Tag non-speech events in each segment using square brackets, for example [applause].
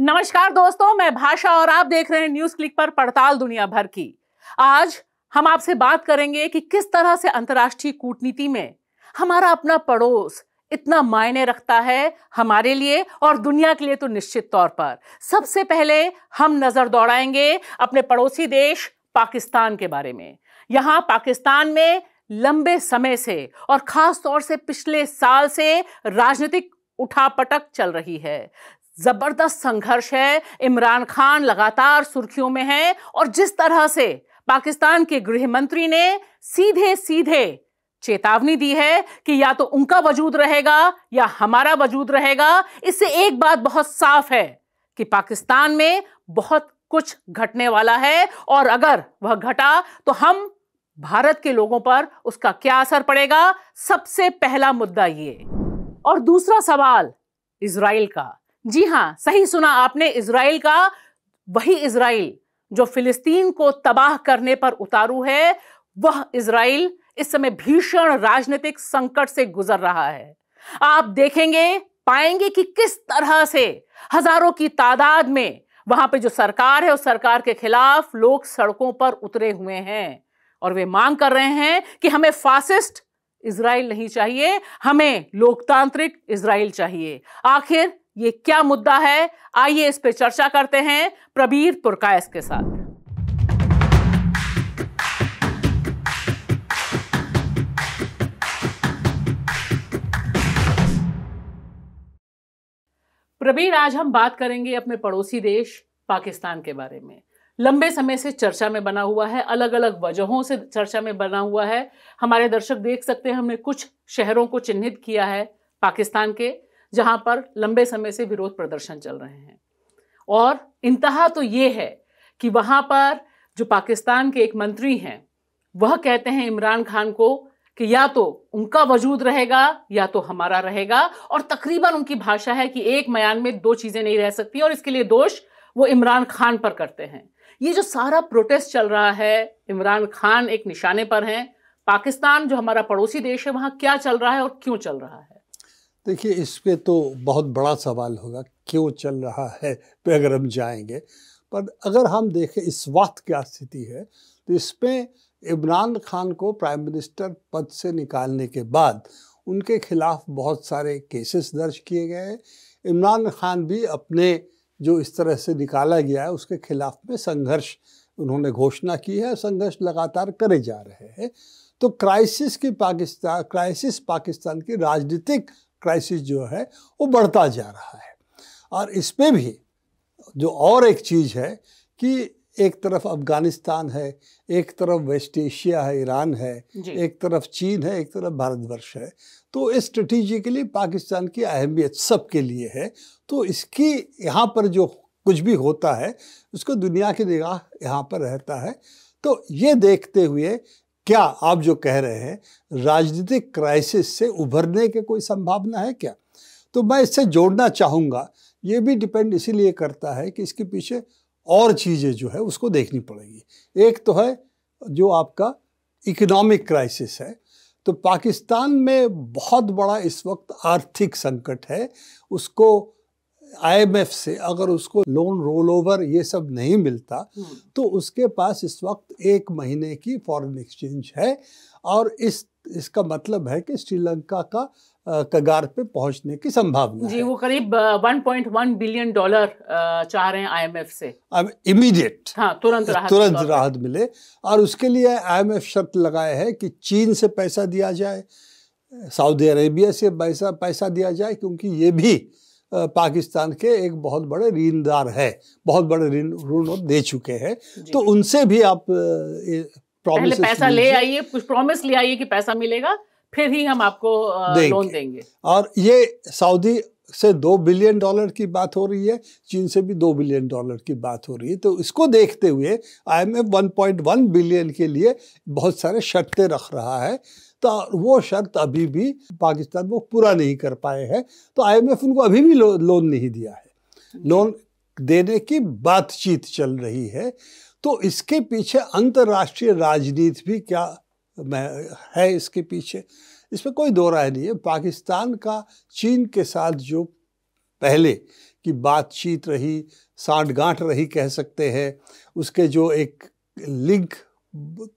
नमस्कार दोस्तों मैं भाषा और आप देख रहे हैं न्यूज क्लिक पर पड़ताल दुनिया भर की आज हम आपसे बात करेंगे कि किस तरह से अंतर्राष्ट्रीय कूटनीति में हमारा अपना पड़ोस इतना मायने रखता है हमारे लिए और दुनिया के लिए तो निश्चित तौर पर सबसे पहले हम नजर दौड़ाएंगे अपने पड़ोसी देश पाकिस्तान के बारे में यहां पाकिस्तान में लंबे समय से और खास तौर से पिछले साल से राजनीतिक उठापटक चल रही है ज़बरदस्त संघर्ष है इमरान खान लगातार सुर्खियों में है और जिस तरह से पाकिस्तान के गृह मंत्री ने सीधे सीधे चेतावनी दी है कि या तो उनका वजूद रहेगा या हमारा वजूद रहेगा इससे एक बात बहुत साफ है कि पाकिस्तान में बहुत कुछ घटने वाला है और अगर वह घटा तो हम भारत के लोगों पर उसका क्या असर पड़ेगा सबसे पहला मुद्दा ये और दूसरा सवाल इसराइल का जी हाँ सही सुना आपने इसराइल का वही इसराइल जो फिलिस्तीन को तबाह करने पर उतारू है वह इसराइल इस समय भीषण राजनीतिक संकट से गुजर रहा है आप देखेंगे पाएंगे कि किस तरह से हजारों की तादाद में वहां पे जो सरकार है उस सरकार के खिलाफ लोग सड़कों पर उतरे हुए हैं और वे मांग कर रहे हैं कि हमें फासिस्ट इसराइल नहीं चाहिए हमें लोकतांत्रिक इसराइल चाहिए आखिर ये क्या मुद्दा है आइए इस पर चर्चा करते हैं प्रबीर पुरकायस के साथ प्रबीर आज हम बात करेंगे अपने पड़ोसी देश पाकिस्तान के बारे में लंबे समय से चर्चा में बना हुआ है अलग अलग वजहों से चर्चा में बना हुआ है हमारे दर्शक देख सकते हैं हमने कुछ शहरों को चिन्हित किया है पाकिस्तान के जहाँ पर लंबे समय से विरोध प्रदर्शन चल रहे हैं और इंतहा तो ये है कि वहाँ पर जो पाकिस्तान के एक मंत्री हैं वह कहते हैं इमरान खान को कि या तो उनका वजूद रहेगा या तो हमारा रहेगा और तकरीबन उनकी भाषा है कि एक मयान में दो चीज़ें नहीं रह सकती और इसके लिए दोष वो इमरान खान पर करते हैं ये जो सारा प्रोटेस्ट चल रहा है इमरान खान एक निशाने पर हैं पाकिस्तान जो हमारा पड़ोसी देश है वहाँ क्या चल रहा है और क्यों चल रहा है देखिए इस पर तो बहुत बड़ा सवाल होगा क्यों चल रहा है पे अगर हम जाएंगे पर अगर हम देखें इस वक्त क्या स्थिति है तो इसमें इमरान खान को प्राइम मिनिस्टर पद से निकालने के बाद उनके खिलाफ बहुत सारे केसेस दर्ज किए गए हैं इमरान खान भी अपने जो इस तरह से निकाला गया है उसके खिलाफ में संघर्ष उन्होंने घोषणा की है संघर्ष लगातार करे जा रहे हैं तो क्राइसिस की पाकिस्तान क्राइसिस पाकिस्तान की राजनीतिक क्राइसिस जो है वो बढ़ता जा रहा है और इसमें भी जो और एक चीज़ है कि एक तरफ अफगानिस्तान है एक तरफ वेस्ट एशिया है ईरान है एक तरफ चीन है एक तरफ भारतवर्ष है तो स्ट्रेटिजिकली पाकिस्तान की अहमियत सब के लिए है तो इसकी यहाँ पर जो कुछ भी होता है उसको दुनिया की निगाह यहाँ पर रहता है तो ये देखते हुए क्या आप जो कह रहे हैं राजनीतिक क्राइसिस से उभरने के कोई संभावना है क्या तो मैं इससे जोड़ना चाहूँगा ये भी डिपेंड इसीलिए करता है कि इसके पीछे और चीज़ें जो है उसको देखनी पड़ेगी एक तो है जो आपका इकोनॉमिक क्राइसिस है तो पाकिस्तान में बहुत बड़ा इस वक्त आर्थिक संकट है उसको आईएमएफ से अगर उसको लोन रोल ओवर ये सब नहीं मिलता हम्म। तो उसके पास इस वक्त एक महीने की फॉरेन एक्सचेंज है और इस इसका मतलब है कि श्रीलंका का कगार पे पहुंचने की संभावना जी है। वो करीब 1.1 बिलियन डॉलर चाह रहे हैं आईएमएफ से अब इमीडिएट हाँ, तुरंत राहत तुरंत राहत मिले और उसके लिए आईएमएफ शर्त लगाए है कि चीन से पैसा दिया जाए सऊदी अरेबिया से पैसा पैसा दिया जाए क्योंकि ये भी पाकिस्तान के एक बहुत बड़े ऋणदार है बहुत बड़े ऋण ऋण दे चुके हैं तो उनसे भी आप प्रॉमिस पैसा ले आइए कुछ प्रॉमिस ले आइए कि पैसा मिलेगा फिर ही हम आपको देंगे। लोन देंगे और ये सऊदी से दो बिलियन डॉलर की बात हो रही है चीन से भी दो बिलियन डॉलर की बात हो रही है तो इसको देखते हुए आईएमएफ 1.1 बिलियन के लिए बहुत सारे शर्तें रख रहा है तो वो शर्त अभी भी पाकिस्तान वो पूरा नहीं कर पाए हैं तो आईएमएफ उनको अभी भी लो, लोन नहीं दिया है लोन देने की बातचीत चल रही है तो इसके पीछे अंतर्राष्ट्रीय राजनीति भी क्या है इसके पीछे इसमें कोई दो राय नहीं है पाकिस्तान का चीन के साथ जो पहले की बातचीत रही सांठगांठ रही कह सकते हैं उसके जो एक लिंक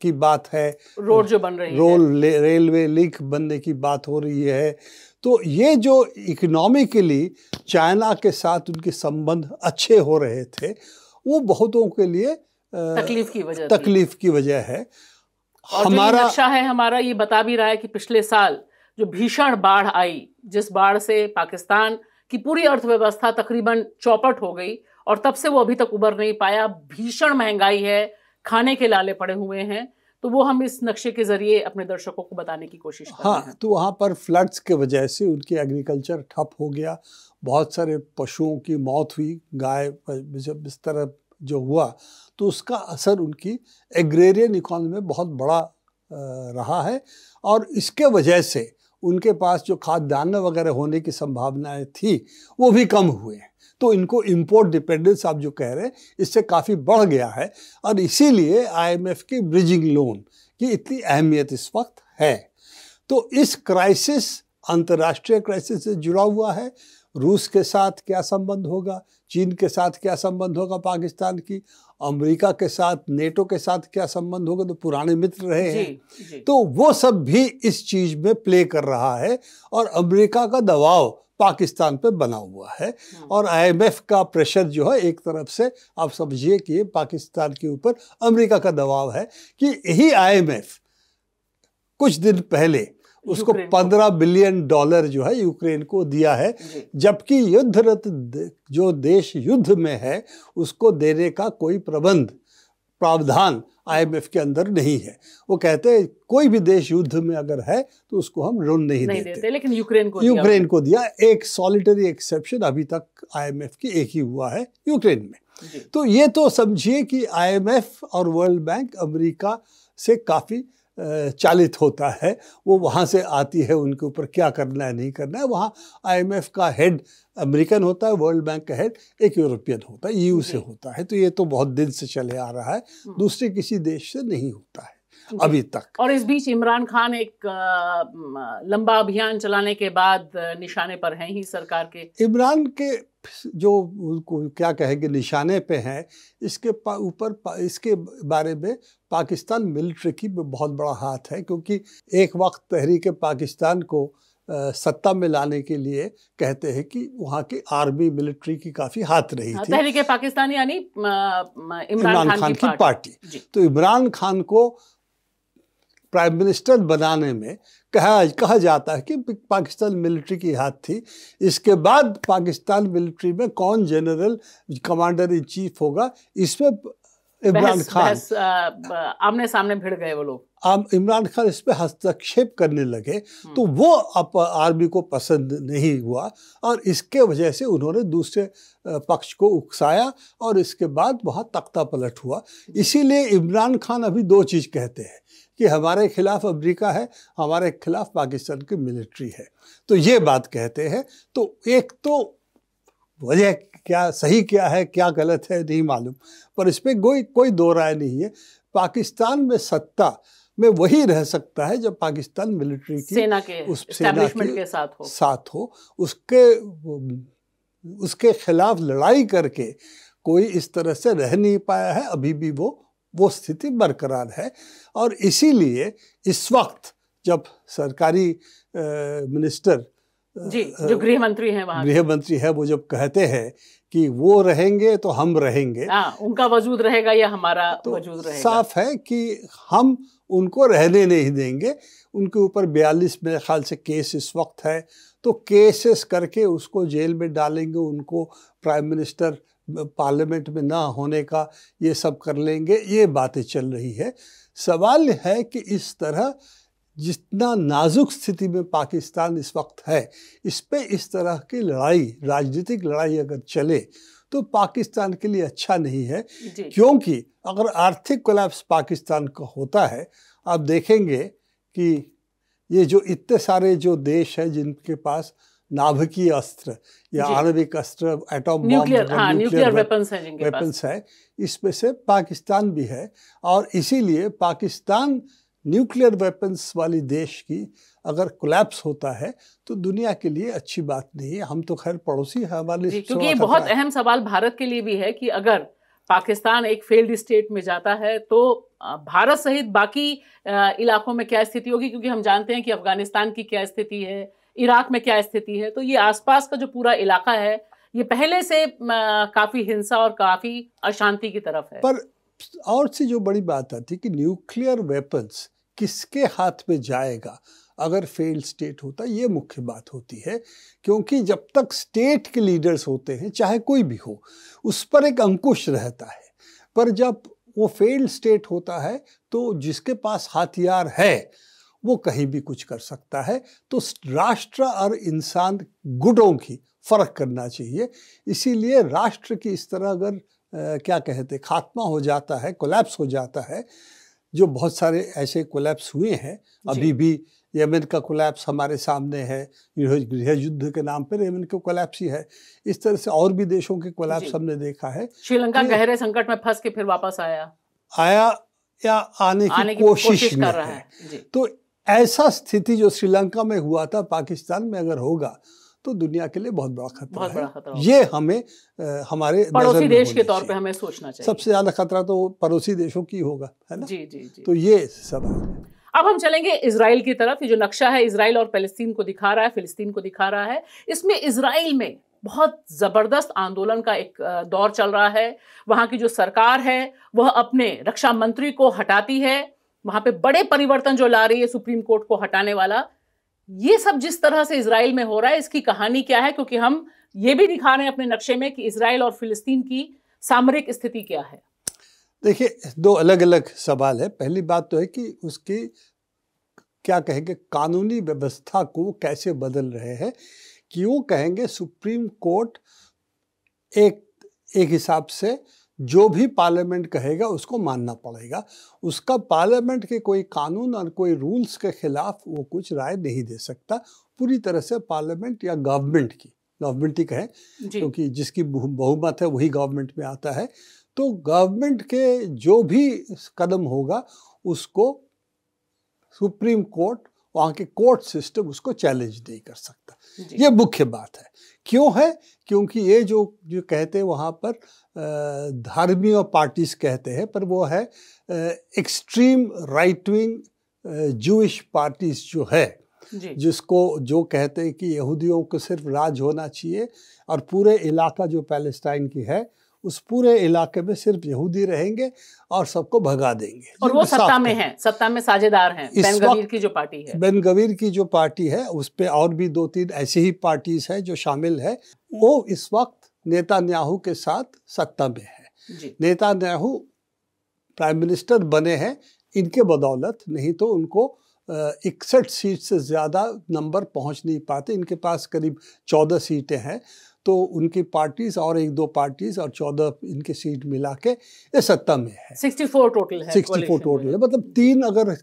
की बात है रोड जो बन रही रोल रेलवे लिंक बनने की बात हो रही है तो ये जो इकोनॉमिकली चाइना के साथ उनके संबंध अच्छे हो रहे थे वो बहुतों के लिए तकलीफ की वजह तकलीफ की वजह है हमारा नक्शा है हमारा ये बता भी रहा है कि पिछले साल जो भीषण बाढ़ आई जिस बाढ़ से पाकिस्तान की पूरी अर्थव्यवस्था तकरीबन चौपट हो गई और तब से वो अभी तक उबर नहीं पाया भीषण महंगाई है खाने के लाले पड़े हुए हैं तो वो हम इस नक्शे के जरिए अपने दर्शकों को बताने की कोशिश कर हाँ तो वहाँ पर फ्लड्स के वजह से उनकी एग्रीकल्चर ठप हो गया बहुत सारे पशुओं की मौत हुई गाय जब इस तरह जो हुआ तो उसका असर उनकी एग्रेरियन इकॉनमी में बहुत बड़ा रहा है और इसके वजह से उनके पास जो खाद्यान्न वगैरह होने की संभावनाएं थी वो भी कम हुए हैं तो इनको इंपोर्ट डिपेंडेंस आप जो कह रहे हैं इससे काफ़ी बढ़ गया है और इसीलिए आईएमएफ की ब्रिजिंग लोन की इतनी अहमियत इस वक्त है तो इस क्राइसिस अंतर्राष्ट्रीय क्राइसिस से जुड़ा हुआ है रूस के साथ क्या संबंध होगा चीन के साथ क्या संबंध होगा पाकिस्तान की अमेरिका के साथ नेटो के साथ क्या संबंध होगा तो पुराने मित्र रहे हैं जी। तो वो सब भी इस चीज में प्ले कर रहा है और अमेरिका का दबाव पाकिस्तान पे बना हुआ है हाँ। और आईएमएफ का प्रेशर जो है एक तरफ से आप समझिए कि पाकिस्तान के ऊपर अमेरिका का दबाव है कि यही आईएमएफ कुछ दिन पहले उसको पंद्रह बिलियन डॉलर जो है यूक्रेन को दिया है जबकि युद्धरत जो देश युद्ध में है उसको देने का कोई प्रबंध प्रावधान आईएमएफ के अंदर नहीं है वो कहते हैं कोई भी देश युद्ध में अगर है तो उसको हम लोन नहीं, नहीं देते, देते लेकिन यूक्रेन को यूक्रेन को दिया एक सॉलिटरी एक्सेप्शन अभी तक आईएमएफ की एक ही हुआ है यूक्रेन में तो ये तो समझिए कि आईएमएफ और वर्ल्ड बैंक अमेरिका से काफ़ी चालित होता है वो वहाँ से आती है उनके ऊपर क्या करना है नहीं करना है वहाँ आईएमएफ का हेड अमेरिकन होता है वर्ल्ड बैंक का हेड एक यूरोपियन होता है यू e से होता है तो ये तो बहुत दिन से चले आ रहा है हम्म। दूसरे किसी देश से नहीं होता है अभी तक और इस बीच इमरान खान एक लंबा अभियान चलाने के बाद निशाने पर हैं ही सरकार के इमरान के जो क्या कहेंगे निशाने पे हैं इसके ऊपर इसके बारे में पाकिस्तान मिलिट्री की बहुत बड़ा हाथ है क्योंकि एक वक्त तहरीक पाकिस्तान को सत्ता में लाने के लिए कहते हैं कि वहाँ की आर्मी मिलिट्री की काफ़ी हाथ रही हाँ, थी तहरीक पाकिस्तान यानी इमरान खान, खान की पार्टी, पार्टी। तो इमरान खान को प्राइम मिनिस्टर बनाने में कहा कहा जाता है कि पाकिस्तान मिलिट्री की हाथ थी इसके बाद पाकिस्तान मिलिट्री में कौन जनरल कमांडर इन चीफ होगा इसमें इमरान खान आमने सामने भिड़ गए वो लोग आम इमरान खान इस पर हस्तक्षेप करने लगे हम्म। तो वो अप, आर्मी को पसंद नहीं हुआ और इसके वजह से उन्होंने दूसरे पक्ष को उकसाया और इसके बाद बहुत तख्ता पलट हुआ इसीलिए इमरान खान अभी दो चीज़ कहते हैं कि हमारे खिलाफ अमेरिका है हमारे खिलाफ पाकिस्तान की मिलिट्री है तो ये बात कहते हैं तो एक तो वजह क्या सही क्या है क्या गलत है नहीं मालूम पर इसमें कोई कोई दो राय नहीं है पाकिस्तान में सत्ता में वही रह सकता है जब पाकिस्तान मिलिट्री की सेना के उस सेना के, के साथ हो साथ हो उसके उसके खिलाफ लड़ाई करके कोई इस तरह से रह नहीं पाया है अभी भी वो वो स्थिति बरकरार है और इसीलिए इस वक्त जब सरकारी आ, मिनिस्टर जी जो गृह मंत्री हैं वहाँ गृह मंत्री है वो जब कहते हैं कि वो रहेंगे तो हम रहेंगे आ, हाँ, उनका वजूद रहेगा या हमारा तो वजूद रहेगा साफ है कि हम उनको रहने नहीं देंगे उनके ऊपर बयालीस मेरे ख्याल से केस इस वक्त है तो केसेस करके उसको जेल में डालेंगे उनको प्राइम मिनिस्टर पार्लियामेंट में ना होने का ये सब कर लेंगे ये बातें चल रही है सवाल है कि इस तरह जितना नाजुक स्थिति में पाकिस्तान इस वक्त है इस पर इस तरह की लड़ाई राजनीतिक लड़ाई अगर चले तो पाकिस्तान के लिए अच्छा नहीं है क्योंकि अगर आर्थिक कोलैप्स पाकिस्तान का होता है आप देखेंगे कि ये जो इतने सारे जो देश हैं जिनके पास नाभिकीय अस्त्र या आणविक अस्त्र एटॉम न्यूक्लियर हाँ, न्यूक्लियर वेपन्स जिनके वेपन्स है इसमें से पाकिस्तान भी है और इसीलिए पाकिस्तान न्यूक्लियर वेपन्स वाली देश की अगर कोलैप्स होता है तो दुनिया के लिए अच्छी बात नहीं है हम तो खैर पड़ोसी है हमारे क्योंकि ये बहुत अहम सवाल भारत के लिए भी है कि अगर पाकिस्तान एक फेल्ड स्टेट में जाता है तो भारत सहित बाकी इलाकों में क्या स्थिति होगी क्योंकि हम जानते हैं कि अफगानिस्तान की क्या स्थिति है इराक में क्या स्थिति है तो ये आसपास का जो पूरा इलाका है ये पहले से काफ़ी हिंसा और काफ़ी अशांति की तरफ है पर और से जो बड़ी बात आती कि न्यूक्लियर वेपन्स किसके हाथ में जाएगा अगर फेल स्टेट होता ये मुख्य बात होती है क्योंकि जब तक स्टेट के लीडर्स होते हैं चाहे कोई भी हो उस पर एक अंकुश रहता है पर जब वो फेल्ड स्टेट होता है तो जिसके पास हथियार है वो कहीं भी कुछ कर सकता है तो राष्ट्र और इंसान गुडों की फ़र्क करना चाहिए इसीलिए राष्ट्र की इस तरह अगर आ, क्या कहते खात्मा हो जाता है कोलैप्स हो जाता है जो बहुत सारे ऐसे कोलैप्स हुए हैं अभी भी यमन का कोलैप्स हमारे सामने है गृह युद्ध के नाम पर यमन का कोलैप्स ही है इस तरह से और भी देशों के कोलैप्स हमने देखा है श्रीलंका तो गहरे संकट में फंस के फिर वापस आया आया या आने की, आने की कोशिश, कोशिश कर रहा है, है। तो ऐसा स्थिति जो श्रीलंका में हुआ था पाकिस्तान में अगर होगा तो दुनिया के लिए बहुत बड़ा खतरा है बड़ा खतरा ये हमें आ, हमारे पड़ोसी देश के तौर पे हमें सोचना चाहिए सबसे ज्यादा खतरा तो पड़ोसी देशों की होगा है ना जी जी जी तो ये सब अब हम चलेंगे इसराइल की तरफ ये जो नक्शा है इसराइल और फलस्तीन को दिखा रहा है फिलिस्तीन को दिखा रहा है इसमें इसराइल में बहुत ज़बरदस्त आंदोलन का एक दौर चल रहा है वहाँ की जो सरकार है वह अपने रक्षा मंत्री को हटाती है वहां पे बड़े परिवर्तन जो ला रही है सुप्रीम कोर्ट को हटाने वाला ये सब जिस तरह से इसराइल में हो रहा है इसकी कहानी क्या है क्योंकि हम ये भी दिखा रहे हैं अपने नक्शे में कि इसराइल और फिलिस्तीन की सामरिक स्थिति क्या है देखिए दो अलग अलग सवाल है पहली बात तो है कि उसकी क्या कहेंगे कानूनी व्यवस्था को कैसे बदल रहे हैं क्यों कहेंगे सुप्रीम कोर्ट एक एक हिसाब से जो भी पार्लियामेंट कहेगा उसको मानना पड़ेगा उसका पार्लियामेंट के कोई कानून और कोई रूल्स के खिलाफ वो कुछ राय नहीं दे सकता पूरी तरह से पार्लियामेंट या गवर्नमेंट की गवर्नमेंट ही कहें क्योंकि तो जिसकी बहुमत है वही गवर्नमेंट में आता है तो गवर्नमेंट के जो भी कदम होगा उसको सुप्रीम कोर्ट वहाँ के कोर्ट सिस्टम उसको चैलेंज नहीं कर सकता ये मुख्य बात है क्यों है क्योंकि ये जो जो कहते हैं वहाँ पर धार्मी और पार्टीज कहते हैं पर वो है एक्सट्रीम राइट विंग जूश पार्टीज जो है जिसको जो कहते हैं कि यहूदियों को सिर्फ राज होना चाहिए और पूरे इलाका जो पैलेस्टाइन की है उस पूरे इलाके में सिर्फ यहूदी रहेंगे और सबको भगा देंगे और वो सत्ता में है सत्ता में साझेदार हैं बेन गवीर की जो पार्टी है बेन गवीर की जो पार्टी है उस पर और भी दो तीन ऐसी ही पार्टीज हैं जो शामिल है वो इस वक्त नेतान्याहू के साथ सत्ता में है नेतान्याहू प्राइम मिनिस्टर बने हैं इनके बदौलत नहीं तो उनको इकसठ सीट से ज़्यादा नंबर पहुंच नहीं पाते इनके पास करीब चौदह सीटें हैं तो उनकी पार्टीज और एक दो पार्टीज और चौदह इनके सीट मिला के ये सत्ता में है सिक्सटी फोर टोटल है सिक्सटी फोर टोटल है मतलब तीन अगर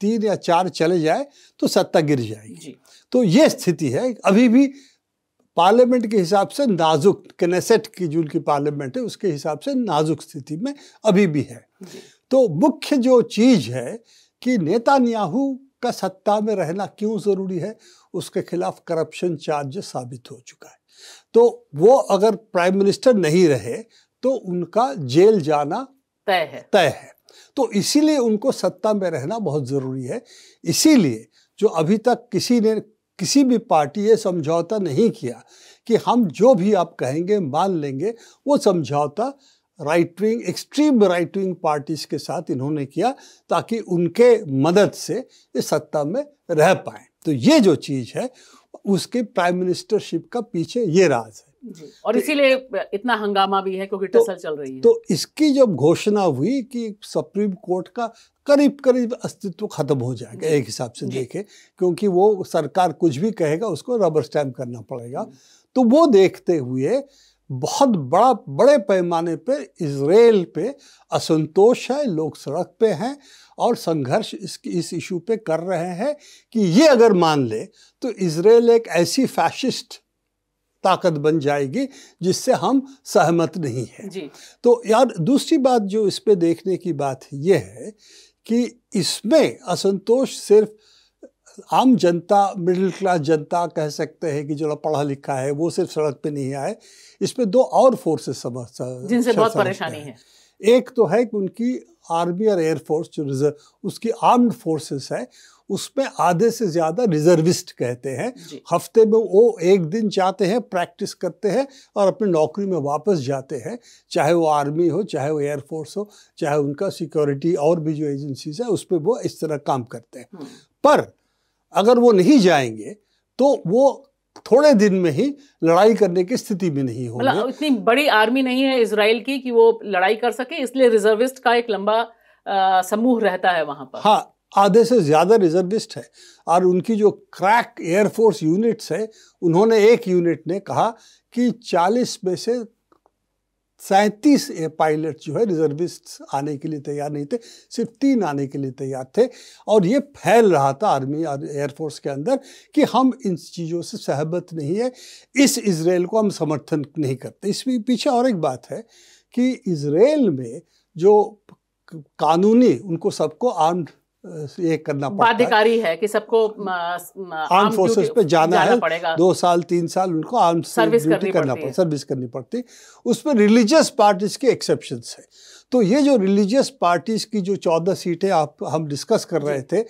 तीन या चार चले जाए तो सत्ता गिर जाएगी तो ये स्थिति है अभी भी पार्लियामेंट के हिसाब से नाजुक कनेसेट की जो उनकी पार्लियामेंट है उसके हिसाब से नाजुक स्थिति में अभी भी है तो मुख्य जो चीज़ है कि नेता का सत्ता में रहना क्यों ज़रूरी है उसके खिलाफ करप्शन चार्ज साबित हो चुका है तो वो अगर प्राइम मिनिस्टर नहीं रहे तो उनका जेल जाना तय है तय है तो इसीलिए उनको सत्ता में रहना बहुत ज़रूरी है इसीलिए जो अभी तक किसी ने किसी भी पार्टी ये समझौता नहीं किया कि हम जो भी आप कहेंगे मान लेंगे वो समझौता right wing extreme right wing parties के साथ इन्होंने किया ताकि उनके मदद से ये सत्ता में रह पाए तो ये जो चीज़ है उसके प्राइम मिनिस्टरशिप का पीछे ये राज है और तो इसीलिए इतना हंगामा भी है क्योंकि टसल तो, चल रही है तो इसकी जब घोषणा हुई कि सुप्रीम कोर्ट का करीब करीब अस्तित्व खत्म हो जाएगा एक हिसाब से देखें क्योंकि वो सरकार कुछ भी कहेगा उसको रबर स्टैम्प करना पड़ेगा तो वो देखते हुए बहुत बड़ा बड़े पैमाने पर इसराइल पे असंतोष है लोग सड़क पे हैं और संघर्ष इस इस इशू पे कर रहे हैं कि ये अगर मान ले तो इसराइल एक ऐसी फैशिस्ट ताकत बन जाएगी जिससे हम सहमत नहीं हैं तो यार दूसरी बात जो इस पे देखने की बात यह है कि इसमें असंतोष सिर्फ आम जनता मिडिल क्लास जनता कह सकते हैं कि जो पढ़ा लिखा है वो सिर्फ सड़क पे नहीं आए इसमें दो और फोर्सेस समझ जिनसे बहुत परेशानी है।, है एक तो है कि उनकी आर्मी और एयरफोर्स जो रिजर्व उसकी आर्म्ड फोर्सेस है उसमें आधे से ज़्यादा रिजर्विस्ट कहते हैं हफ्ते में वो एक दिन जाते हैं प्रैक्टिस करते हैं और अपनी नौकरी में वापस जाते हैं चाहे वो आर्मी हो चाहे वो एयरफोर्स हो चाहे उनका सिक्योरिटी और भी जो एजेंसीज है उस पर वो इस तरह काम करते हैं हम्म। पर अगर वो नहीं जाएंगे तो वो थोड़े दिन में ही लड़ाई करने की स्थिति में नहीं हो मतलब इतनी बड़ी आर्मी नहीं है इसराइल की कि वो लड़ाई कर सके इसलिए रिजर्विस्ट का एक लंबा समूह रहता है वहां पर हाँ आधे से ज़्यादा रिजर्विस्ट है और उनकी जो क्रैक एयरफोर्स यूनिट्स है उन्होंने एक यूनिट ने कहा कि 40 में से सैंतीस पायलट जो है रिजर्विस्ट आने के लिए तैयार नहीं थे सिर्फ तीन आने के लिए तैयार थे और ये फैल रहा था आर्मी और एयरफोर्स के अंदर कि हम इन चीज़ों से सहमत नहीं है इस इसराइल को हम समर्थन नहीं करते इसमें पीछे और एक बात है कि इसराइल में जो कानूनी उनको सबको आर्म्ड ये करना पड़ता है कि सबको आर्म फोर्सेस पे जाना, जाना है दो साल तीन साल उनको आर्म सर्विस करनी करना पड़ती सर्विस करनी पड़ती उसमें रिलीजियस पार्टीज के एक्सेप्शन है तो ये जो रिलीजियस पार्टीज की जो चौदह सीटें आप हम डिस्कस कर रहे थे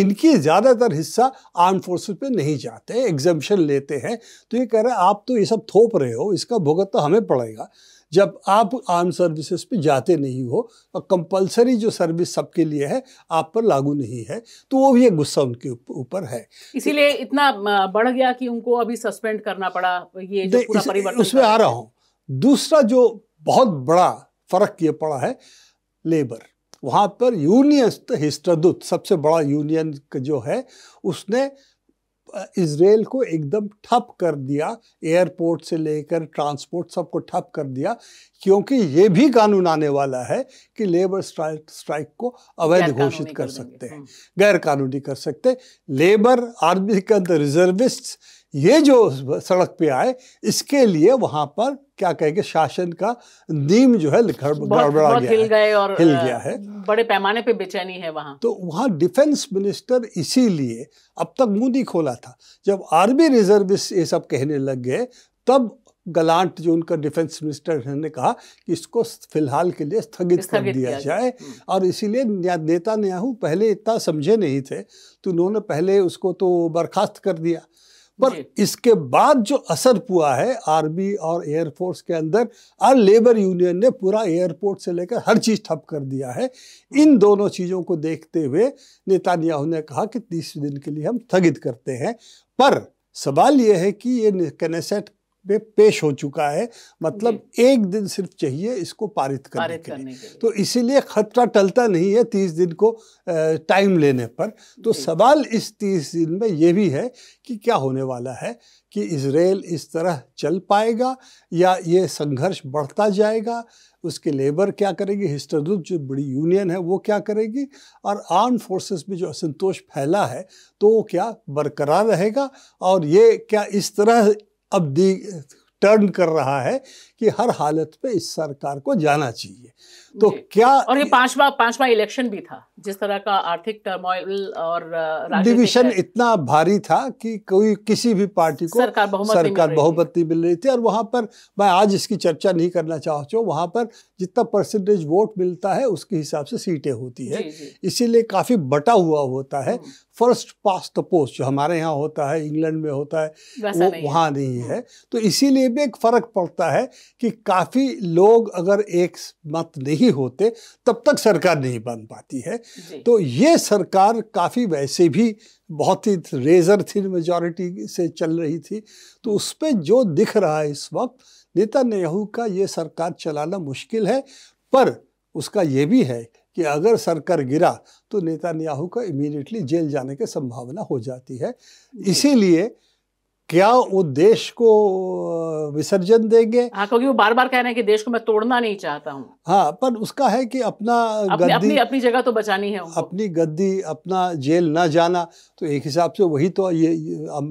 इनकी ज़्यादातर हिस्सा आर्म फोर्सेस पे नहीं जाते एग्जामेशन लेते हैं तो ये कह रहे हैं आप तो ये सब थोप रहे हो इसका भुगत तो हमें पड़ेगा जब आप आर्म सर्विसेज पे जाते नहीं हो और कंपलसरी जो सर्विस सबके लिए है आप पर लागू नहीं है तो वो भी एक गुस्सा उनके ऊपर है इसीलिए इतना बढ़ गया कि उनको अभी सस्पेंड करना पड़ा ये जो पूरा परिवर्तन उसमें आ रहा हूँ दूसरा जो बहुत बड़ा फर्क ये पड़ा है लेबर वहाँ पर यूनियन हिस्ट्रदूत सबसे बड़ा यूनियन जो है उसने इसराइल को एकदम ठप कर दिया एयरपोर्ट से लेकर ट्रांसपोर्ट सबको ठप कर दिया क्योंकि ये भी कानून आने वाला है कि लेबर स्ट्राइक स्ट्राइक को अवैध घोषित हम्म। कर सकते हैं गैर कानूनी कर सकते लेबर आर्मी के अंदर रिजर्विस्ट ये जो सड़क पे आए इसके लिए वहां पर क्या कहेंगे शासन का नीम जो है गड़बड़ा गया हिल गए और हिल गया है बड़े पैमाने पे बेचैनी है वहां तो वहां डिफेंस मिनिस्टर इसीलिए अब तक मुंह नहीं खोला था जब आर्मी रिजर्व ये सब कहने लग गए तब गलांट जो उनका डिफेंस मिनिस्टर ने कहा कि इसको फिलहाल के लिए स्थगित कर दिया जाए हम्म। और इसीलिए नेता न्याहू पहले इतना समझे नहीं थे तो उन्होंने पहले उसको तो बर्खास्त कर दिया पर इसके बाद जो असर हुआ है आर्मी और एयरफोर्स के अंदर और लेबर यूनियन ने पूरा एयरपोर्ट से लेकर हर चीज़ ठप कर दिया है इन दोनों चीज़ों को देखते हुए नेतान्याहू ने कहा कि तीस दिन के लिए हम स्थगित करते हैं पर सवाल यह है कि ये कैनेसेट पे पेश हो चुका है मतलब एक दिन सिर्फ चाहिए इसको पारित करने, पारित के, करने के लिए तो इसीलिए खतरा टलता नहीं है तीस दिन को टाइम लेने पर तो सवाल इस तीस दिन में ये भी है कि क्या होने वाला है कि इसराइल इस तरह चल पाएगा या ये संघर्ष बढ़ता जाएगा उसके लेबर क्या करेगी हिस्टरदूत जो बड़ी यूनियन है वो क्या करेगी और आर्म फोर्सेस में जो असंतोष फैला है तो वो क्या बरकरार रहेगा और ये क्या इस तरह अब दी टर्न कर रहा है कि हर हालत पे इस सरकार को जाना चाहिए तो क्या और ये पांचवा पांचवा इलेक्शन भी था जिस तरह का आर्थिक टर्मोइल और डिवीजन इतना भारी था कि कोई किसी भी पार्टी को सरकार बहुमत सरकार बहुमत नहीं मिल रही थी और वहाँ पर मैं आज इसकी चर्चा नहीं करना चाहती हूँ वहाँ पर जितना परसेंटेज वोट मिलता है उसके हिसाब से सीटें होती है इसीलिए काफ़ी बटा हुआ होता है फर्स्ट पास द पोस्ट जो हमारे यहाँ होता है इंग्लैंड में होता है वो वहाँ नहीं हम्म। है तो इसीलिए भी एक फ़र्क पड़ता है कि काफ़ी लोग अगर एक मत नहीं होते तब तक सरकार नहीं बन पाती है तो ये सरकार काफ़ी वैसे भी बहुत ही रेजर थी मेजॉरिटी से चल रही थी तो उस पर जो दिख रहा है इस वक्त नेता नेहरू का ये सरकार चलाना मुश्किल है पर उसका ये भी है कि अगर सरकार गिरा तो नेता नेतान्याहू का इमीडिएटली जेल जाने की संभावना हो जाती है इसीलिए क्या वो देश को विसर्जन देंगे हाँ क्योंकि वो बार बार कह रहे हैं कि देश को मैं तोड़ना नहीं चाहता हूँ हाँ पर उसका है कि अपना अपनी, गद्दी अपनी अपनी जगह तो बचानी है उनको। अपनी गद्दी अपना जेल ना जाना तो एक हिसाब से वही तो ये,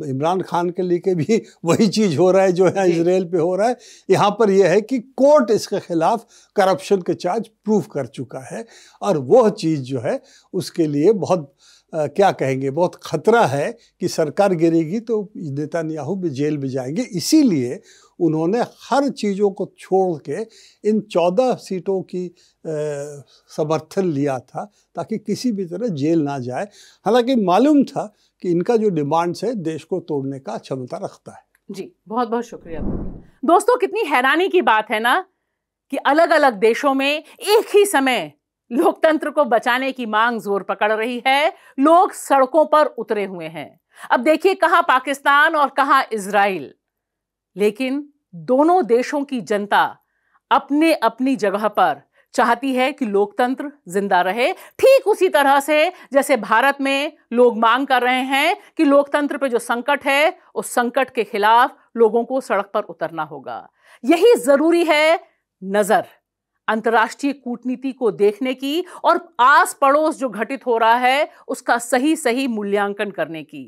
इमरान खान के लेके भी [laughs] वही चीज़ हो रहा है जो है इसराइल पे हो रहा है यहाँ पर यह है कि कोर्ट इसके खिलाफ करप्शन के चार्ज प्रूव कर चुका है और वह चीज़ जो है उसके लिए बहुत आ, क्या कहेंगे बहुत खतरा है कि सरकार गिरेगी तो नेता भी जेल में जाएंगे इसीलिए उन्होंने हर चीज़ों को छोड़ के इन चौदह सीटों की समर्थन लिया था ताकि किसी भी तरह जेल ना जाए हालांकि मालूम था कि इनका जो डिमांड्स है देश को तोड़ने का क्षमता रखता है जी बहुत बहुत शुक्रिया दोस्तों कितनी हैरानी की बात है ना कि अलग अलग देशों में एक ही समय लोकतंत्र को बचाने की मांग जोर पकड़ रही है लोग सड़कों पर उतरे हुए हैं अब देखिए कहां पाकिस्तान और कहां इसराइल लेकिन दोनों देशों की जनता अपने अपनी जगह पर चाहती है कि लोकतंत्र जिंदा रहे ठीक उसी तरह से जैसे भारत में लोग मांग कर रहे हैं कि लोकतंत्र पे जो संकट है उस संकट के खिलाफ लोगों को सड़क पर उतरना होगा यही जरूरी है नजर अंतर्राष्ट्रीय कूटनीति को देखने की और आस पड़ोस जो घटित हो रहा है उसका सही सही मूल्यांकन करने की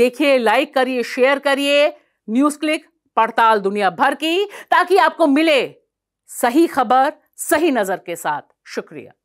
देखिए लाइक करिए शेयर करिए न्यूज क्लिक पड़ताल दुनिया भर की ताकि आपको मिले सही खबर सही नजर के साथ शुक्रिया